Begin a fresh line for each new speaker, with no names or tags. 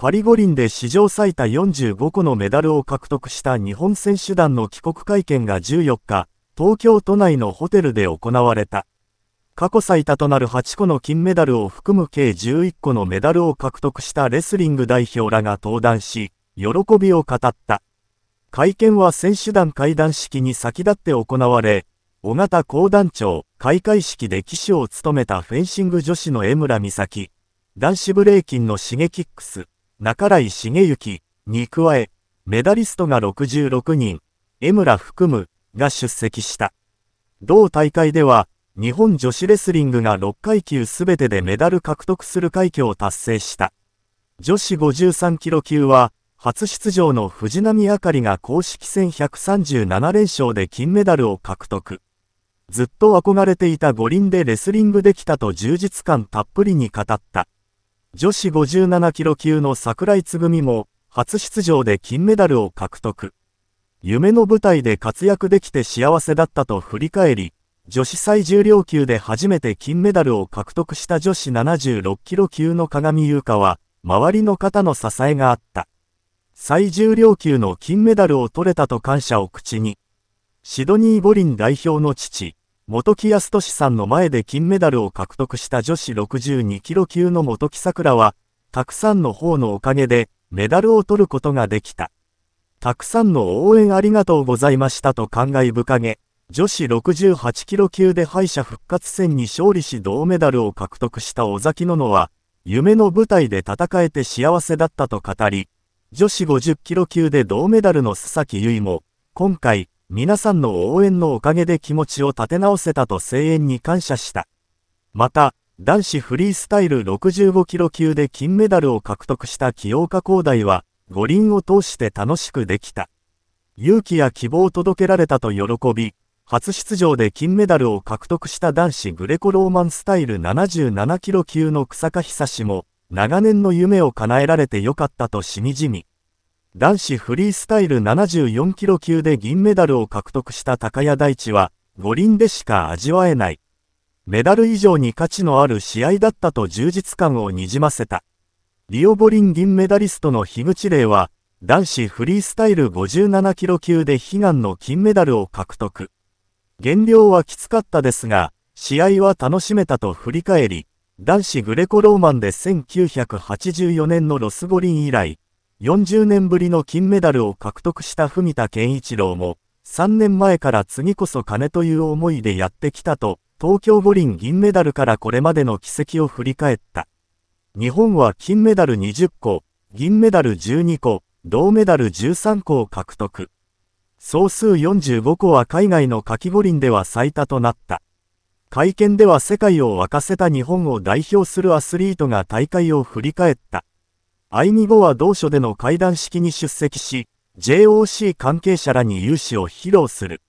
パリ五輪で史上最多45個のメダルを獲得した日本選手団の帰国会見が14日、東京都内のホテルで行われた。過去最多となる8個の金メダルを含む計11個のメダルを獲得したレスリング代表らが登壇し、喜びを語った。会見は選手団会談式に先立って行われ、小型講団長、開会式で騎手を務めたフェンシング女子の江村美咲、男子ブレイキンのシゲキックス、中来茂之に加え、メダリストが66人、江村含むが出席した。同大会では、日本女子レスリングが6階級すべてでメダル獲得する快挙を達成した。女子53キロ級は、初出場の藤波あかりが公式戦137連勝で金メダルを獲得。ずっと憧れていた五輪でレスリングできたと充実感たっぷりに語った。女子57キロ級の桜井つぐみも、初出場で金メダルを獲得。夢の舞台で活躍できて幸せだったと振り返り、女子最重量級で初めて金メダルを獲得した女子76キロ級の鏡優香は、周りの方の支えがあった。最重量級の金メダルを取れたと感謝を口に、シドニー・ボリン代表の父、元木康俊さんの前で金メダルを獲得した女子62キロ級の元木桜は、たくさんの方のおかげで、メダルを取ることができた。たくさんの応援ありがとうございましたと感慨深げ、女子68キロ級で敗者復活戦に勝利し銅メダルを獲得した尾崎野乃は、夢の舞台で戦えて幸せだったと語り、女子50キロ級で銅メダルの須崎優衣も、今回、皆さんの応援のおかげで気持ちを立て直せたと声援に感謝した。また、男子フリースタイル65キロ級で金メダルを獲得した清岡光大は、五輪を通して楽しくできた。勇気や希望を届けられたと喜び、初出場で金メダルを獲得した男子グレコローマンスタイル77キロ級の草加久志も、長年の夢を叶えられてよかったとしみじみ、男子フリースタイル74キロ級で銀メダルを獲得した高谷大地は、五輪でしか味わえない。メダル以上に価値のある試合だったと充実感をにじませた。リオ五輪銀メダリストの樋口玲は、男子フリースタイル57キロ級で悲願の金メダルを獲得。減量はきつかったですが、試合は楽しめたと振り返り、男子グレコローマンで1984年のロス五輪以来、40年ぶりの金メダルを獲得した文田健一郎も、3年前から次こそ金という思いでやってきたと、東京五輪銀メダルからこれまでの軌跡を振り返った。日本は金メダル20個、銀メダル12個、銅メダル13個を獲得。総数45個は海外の夏季五輪では最多となった。会見では世界を沸かせた日本を代表するアスリートが大会を振り返った。会議後は同署での会談式に出席し、JOC 関係者らに融資を披露する。